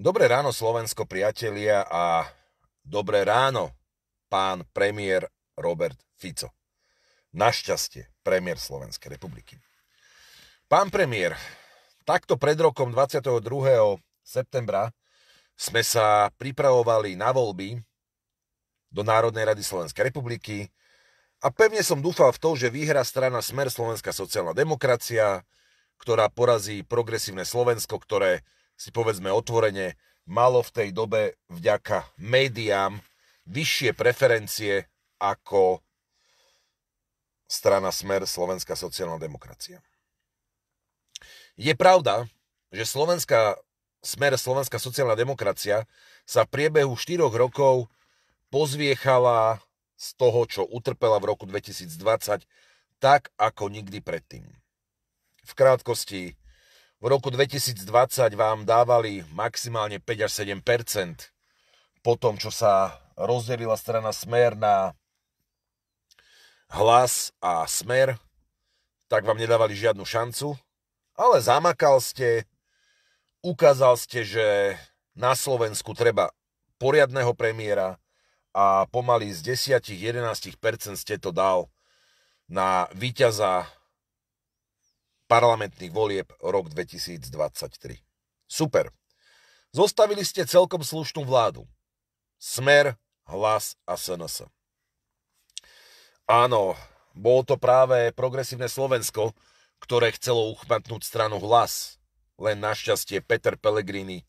Dobré ráno Slovensko, priatelia a dobré ráno pán premiér Robert Fico. Našťastie premiér Slovenskej republiky. Pán premiér, takto pred rokom 22. septembra sme sa pripravovali na voľby do Národnej rady Slovenskej republiky a pevne som dúfal v to, že vyhra strana Smer Slovenská sociálna demokracia, ktorá porazí progresívne Slovensko, ktoré si povedzme otvorene, malo v tej dobe vďaka médiám vyššie preferencie ako strana Smer Slovenská sociálna demokracia. Je pravda, že Slovenská Smer Slovenská sociálna demokracia sa v priebehu 4 rokov pozviechala z toho, čo utrpela v roku 2020, tak ako nikdy predtým. V krátkosti v roku 2020 vám dávali maximálne 5 až 7 po tom, čo sa rozdelila strana Smer na hlas a smer, tak vám nedávali žiadnu šancu, ale zamakal ste, ukázal ste, že na Slovensku treba poriadného premiéra a pomaly z 10-11% ste to dal na víťaza parlamentných volieb rok 2023. Super. Zostavili ste celkom slušnú vládu. Smer, hlas a SNS. Áno, bolo to práve progresívne Slovensko, ktoré chcelo uchmatnúť stranu hlas. Len našťastie Peter Pellegrini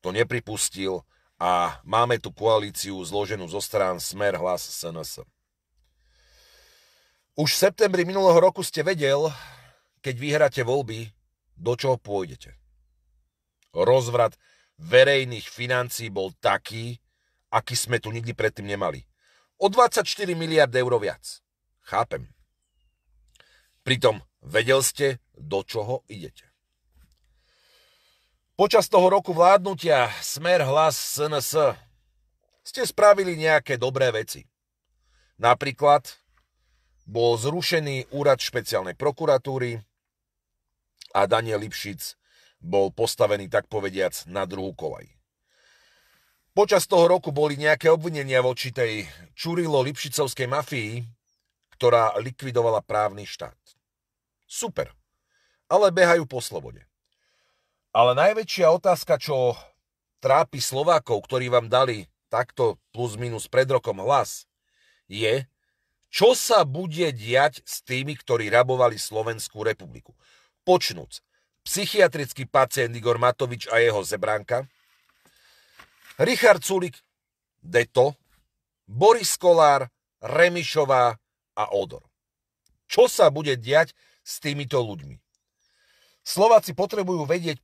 to nepripustil a máme tu koalíciu zloženú zo strán Smer, hlas, SNS. Už v septembri minulého roku ste vedel, keď vyhráte voľby, do čoho pôjdete? Rozvrat verejných financí bol taký, aký sme tu nikdy predtým nemali. O 24 miliard eur viac. Chápem. Pritom vedel ste, do čoho idete. Počas toho roku vládnutia Smer hlas SNS ste spravili nejaké dobré veci. Napríklad bol zrušený úrad špeciálnej prokuratúry, a Daniel Lipšic bol postavený tak povediac na druhú kolaj. Počas toho roku boli nejaké obvinenia voči tej Čurilo-Lipšicovskej mafii, ktorá likvidovala právny štát. Super. Ale behajú po slobode. Ale najväčšia otázka, čo trápi Slovákov, ktorí vám dali takto plus minus pred rokom hlas, je, čo sa bude diať s tými, ktorí rabovali Slovenskú republiku počnúc psychiatrický pacient Igor Matovič a jeho zebranka, Richard Sulik, Deto, Boris Kolár, Remišová a Odor. Čo sa bude diať s týmito ľuďmi? Slováci potrebujú vedieť,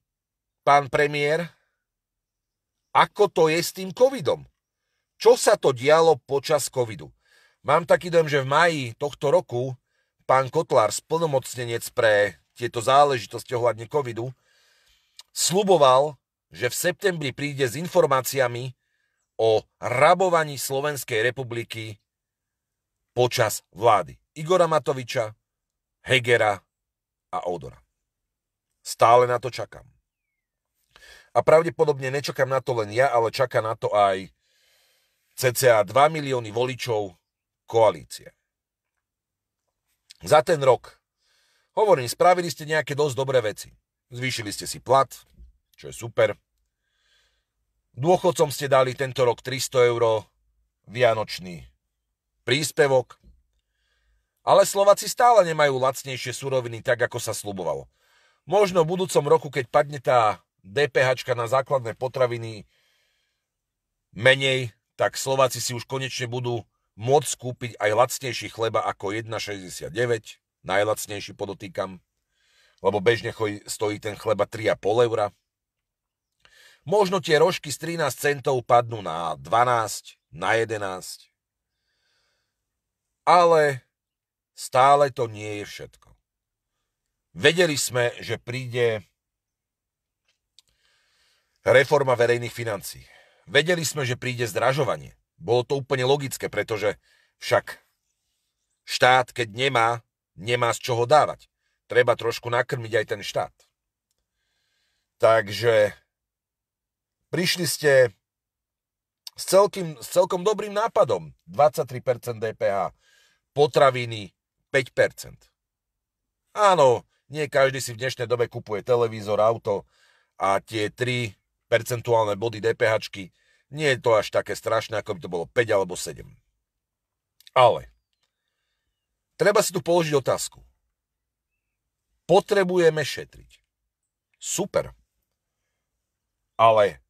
pán premiér, ako to je s tým covidom. Čo sa to dialo počas covidu? Mám taký dojem, že v maji tohto roku pán Kotlár, splnomocnenec pre tieto záležitosti ohľadne covidu, sluboval, že v septembri príde s informáciami o rabovaní Slovenskej republiky počas vlády Igora Matoviča, Hegera a Odora. Stále na to čakám. A pravdepodobne nečakám na to len ja, ale čaká na to aj cca 2 milióny voličov koalície. Za ten rok Hovorím, spravili ste nejaké dosť dobré veci. Zvýšili ste si plat, čo je super. Dôchodcom ste dali tento rok 300 eur vianočný príspevok. Ale Slováci stále nemajú lacnejšie suroviny, tak ako sa slubovalo. Možno v budúcom roku, keď padne tá DPH na základné potraviny menej, tak Slováci si už konečne budú môcť kúpiť aj lacnejší chleba ako 1,69 najlacnejší podotýkam, lebo bežne stojí ten chleba 3,5 eura. Možno tie rožky z 13 centov padnú na 12, na 11, ale stále to nie je všetko. Vedeli sme, že príde reforma verejných financí. Vedeli sme, že príde zdražovanie. Bolo to úplne logické, pretože však štát, keď nemá nemá z čoho dávať. Treba trošku nakrmiť aj ten štát. Takže prišli ste s, celkým, s celkom dobrým nápadom. 23% DPH, potraviny 5%. Áno, nie každý si v dnešnej dobe kupuje televízor, auto a tie 3 percentuálne body DPH, nie je to až také strašné, ako by to bolo 5 alebo 7. Ale Treba si tu položiť otázku. Potrebujeme šetriť. Super. Ale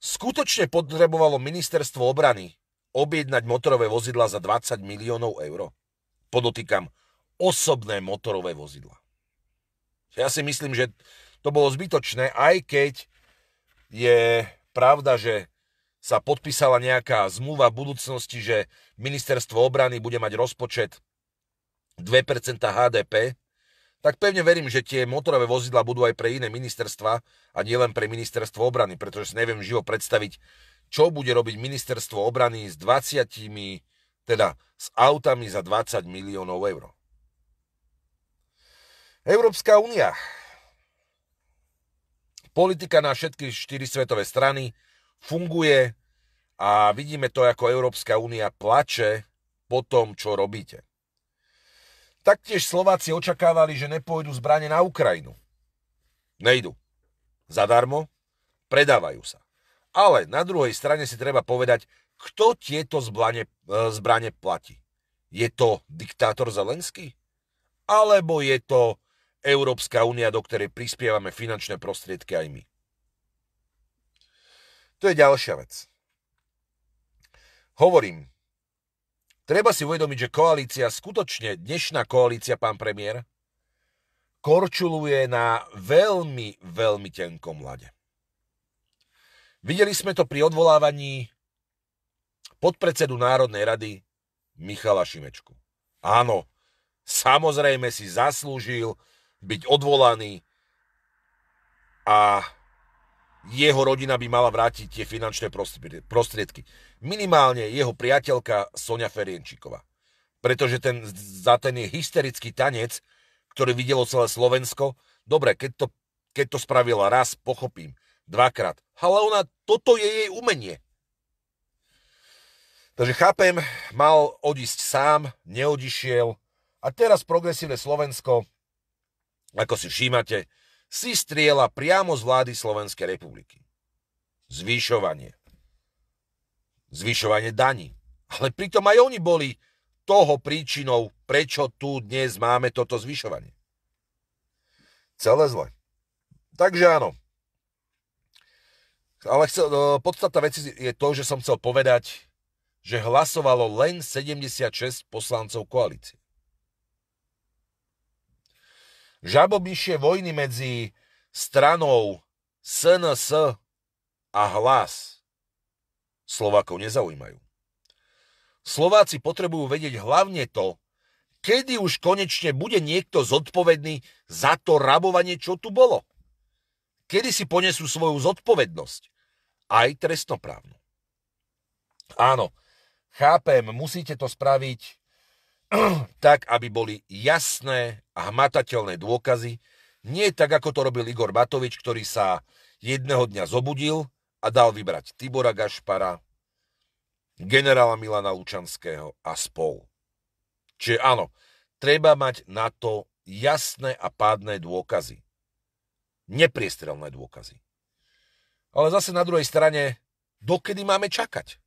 skutočne potrebovalo ministerstvo obrany objednať motorové vozidla za 20 miliónov eur. Podotýkam, osobné motorové vozidla. Ja si myslím, že to bolo zbytočné, aj keď je pravda, že sa podpísala nejaká zmluva v budúcnosti, že ministerstvo obrany bude mať rozpočet 2% HDP, tak pevne verím, že tie motorové vozidla budú aj pre iné ministerstva a nielen pre ministerstvo obrany, pretože si neviem živo predstaviť, čo bude robiť ministerstvo obrany s 20, teda s autami za 20 miliónov eur. Európska únia. Politika na všetky štyri svetové strany funguje a vidíme to, ako Európska únia plače po tom, čo robíte. Taktiež Slováci očakávali, že nepôjdu zbranie na Ukrajinu. Nejdu. Zadarmo. Predávajú sa. Ale na druhej strane si treba povedať, kto tieto zbranie, zbranie platí. Je to diktátor Zelenský? Alebo je to Európska únia, do ktorej prispievame finančné prostriedky aj my? To je ďalšia vec. Hovorím, Treba si uvedomiť, že koalícia, skutočne dnešná koalícia, pán premiér, korčuluje na veľmi, veľmi tenkom lade. Videli sme to pri odvolávaní podpredsedu Národnej rady Michala Šimečku. Áno, samozrejme si zaslúžil byť odvolaný a jeho rodina by mala vrátiť tie finančné prostriedky. Minimálne jeho priateľka Sonia Ferienčíková. Pretože ten, za ten je hysterický tanec, ktorý videlo celé Slovensko. Dobre, keď to, keď to spravila raz, pochopím. Dvakrát. Ale ona, toto je jej umenie. Takže chápem, mal odísť sám, neodišiel. A teraz progresívne Slovensko, ako si všímate, si striela priamo z vlády Slovenskej republiky. Zvyšovanie. Zvyšovanie daní. Ale pritom aj oni boli toho príčinou, prečo tu dnes máme toto zvyšovanie. Celé zle. Takže áno. Ale chcel, e, podstata veci je to, že som chcel povedať, že hlasovalo len 76 poslancov koalície žabobyšie vojny medzi stranou SNS a hlas Slovákov nezaujímajú. Slováci potrebujú vedieť hlavne to, kedy už konečne bude niekto zodpovedný za to rabovanie, čo tu bolo. Kedy si ponesú svoju zodpovednosť, aj trestnoprávnu. Áno, chápem, musíte to spraviť tak, aby boli jasné a hmatateľné dôkazy, nie tak, ako to robil Igor Matovič, ktorý sa jedného dňa zobudil a dal vybrať Tibora Gašpara, generála Milana Lučanského a spol. Čiže áno, treba mať na to jasné a pádne dôkazy. Nepriestrelné dôkazy. Ale zase na druhej strane, dokedy máme čakať?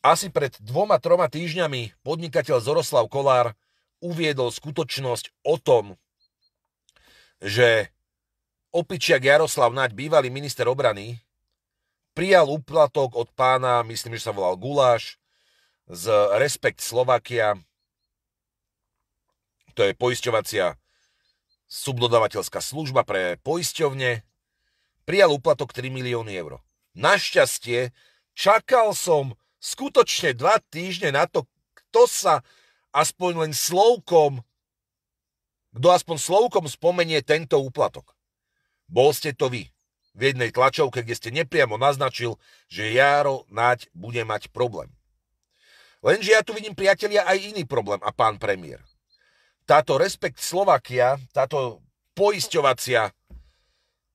Asi pred dvoma, troma týždňami podnikateľ Zoroslav Kolár uviedol skutočnosť o tom, že opičiak Jaroslav Naď, bývalý minister obrany, prijal úplatok od pána, myslím, že sa volal Guláš, z Respekt Slovakia, to je poisťovacia subdodavateľská služba pre poisťovne, prijal úplatok 3 milióny eur. Našťastie čakal som skutočne dva týždne na to, kto sa aspoň len slovkom, kto aspoň slovkom spomenie tento úplatok. Bol ste to vy v jednej tlačovke, kde ste nepriamo naznačil, že Jaro Naď bude mať problém. Lenže ja tu vidím, priatelia, aj iný problém a pán premiér. Táto Respekt Slovakia, táto poisťovacia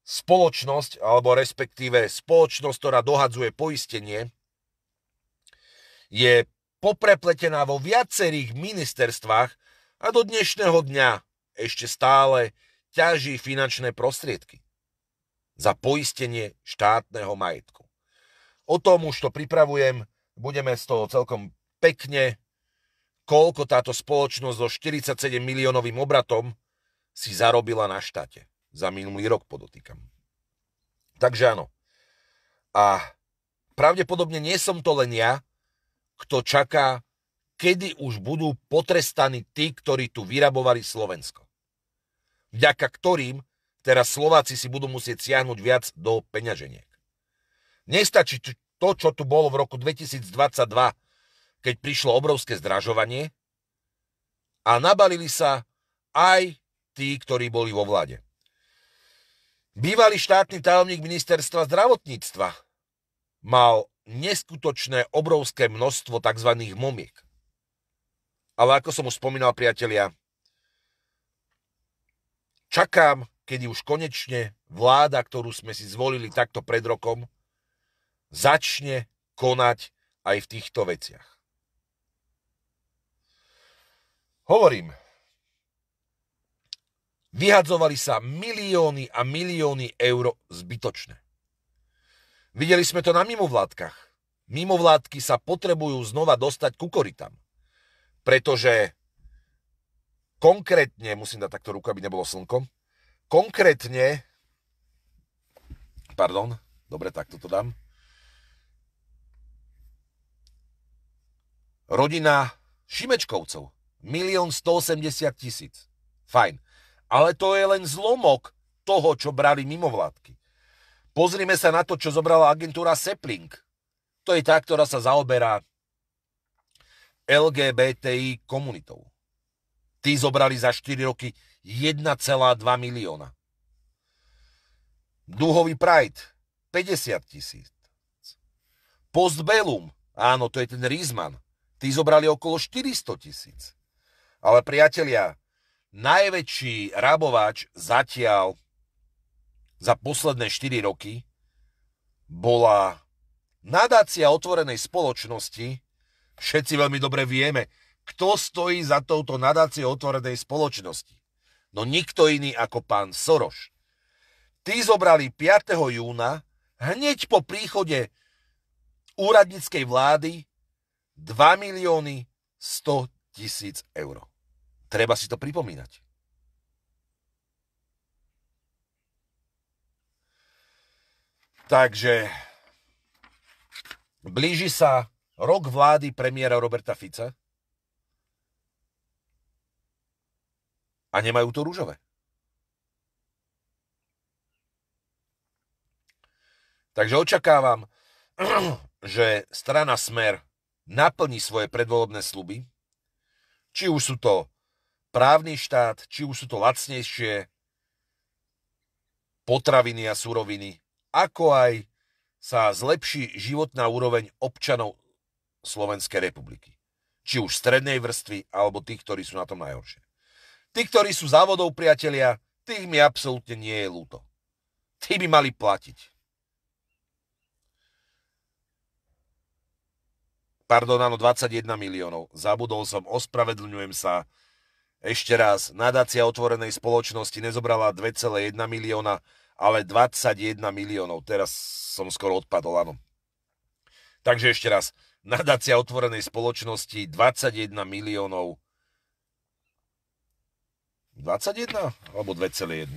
spoločnosť, alebo respektíve spoločnosť, ktorá dohadzuje poistenie, je poprepletená vo viacerých ministerstvách a do dnešného dňa ešte stále ťaží finančné prostriedky za poistenie štátneho majetku. O tom už to pripravujem, budeme z toho celkom pekne, koľko táto spoločnosť so 47 miliónovým obratom si zarobila na štáte. Za minulý rok podotýkam. Takže áno. A pravdepodobne nie som to len ja, kto čaká, kedy už budú potrestaní tí, ktorí tu vyrabovali Slovensko. Vďaka ktorým teraz Slováci si budú musieť siahnuť viac do peňaženiek. Nestačí to, čo tu bolo v roku 2022, keď prišlo obrovské zdražovanie a nabalili sa aj tí, ktorí boli vo vláde. Bývalý štátny tajomník ministerstva zdravotníctva mal neskutočné, obrovské množstvo tzv. momiek. Ale ako som už spomínal, priatelia, čakám, kedy už konečne vláda, ktorú sme si zvolili takto pred rokom, začne konať aj v týchto veciach. Hovorím, vyhadzovali sa milióny a milióny eur zbytočné. Videli sme to na mimovládkach. Mimovládky sa potrebujú znova dostať ku koritám. Pretože konkrétne, musím dať takto ruku, aby nebolo slnko, konkrétne, pardon, dobre, takto to dám, rodina Šimečkovcov, 1 180 tisíc. Fajn. Ale to je len zlomok toho, čo brali mimovládky. Pozrime sa na to, čo zobrala agentúra Sepling. To je tá, ktorá sa zaoberá LGBTI komunitou. Tí zobrali za 4 roky 1,2 milióna. Dúhový Pride 50 tisíc. Postbellum, áno, to je ten Rizman, tí zobrali okolo 400 tisíc. Ale priatelia, najväčší rabovač zatiaľ za posledné 4 roky bola nadácia otvorenej spoločnosti. Všetci veľmi dobre vieme, kto stojí za touto nadáciou otvorenej spoločnosti. No nikto iný ako pán Soroš. Tí zobrali 5. júna, hneď po príchode úradníckej vlády, 2 milióny 100 tisíc eur. Treba si to pripomínať. Takže blíži sa rok vlády premiéra Roberta Fica a nemajú to rúžové. Takže očakávam, že strana Smer naplní svoje predvolobné sluby, či už sú to právny štát, či už sú to lacnejšie potraviny a suroviny, ako aj sa zlepší životná úroveň občanov Slovenskej republiky. Či už strednej vrstvy, alebo tých, ktorí sú na tom najhoršie. Tí, ktorí sú závodov priatelia, tých mi absolútne nie je ľúto. Tí by mali platiť. Pardon, áno, 21 miliónov. Zabudol som, ospravedlňujem sa. Ešte raz, nadácia otvorenej spoločnosti nezobrala 2,1 milióna, ale 21 miliónov. Teraz som skoro odpadol, áno. Takže ešte raz, nadácia otvorenej spoločnosti 21 miliónov 21 alebo 2,1.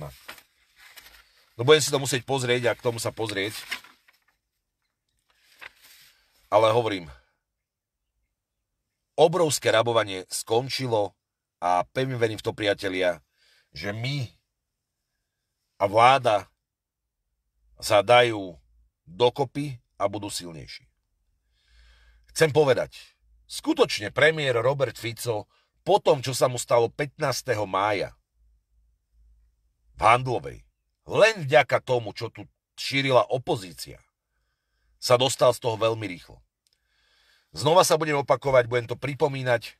No budem si to musieť pozrieť a k tomu sa pozrieť. Ale hovorím, obrovské rabovanie skončilo a pevne verím v to, priatelia, že my a vláda sa dajú dokopy a budú silnejší. Chcem povedať, skutočne premiér Robert Fico po tom, čo sa mu stalo 15. mája v Handlovej, len vďaka tomu, čo tu šírila opozícia, sa dostal z toho veľmi rýchlo. Znova sa budem opakovať, budem to pripomínať.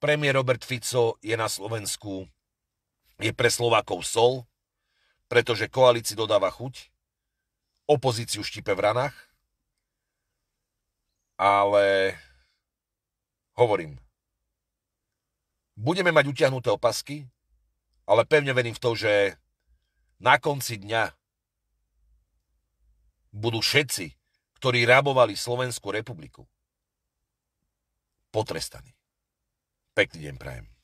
Premiér Robert Fico je na Slovensku, je pre Slovákov sol, pretože koalici dodáva chuť, opozíciu štipe v ranách, ale hovorím, budeme mať utiahnuté opasky, ale pevne verím v to, že na konci dňa budú všetci, ktorí rabovali Slovenskú republiku, potrestaní. Pekný deň prajem.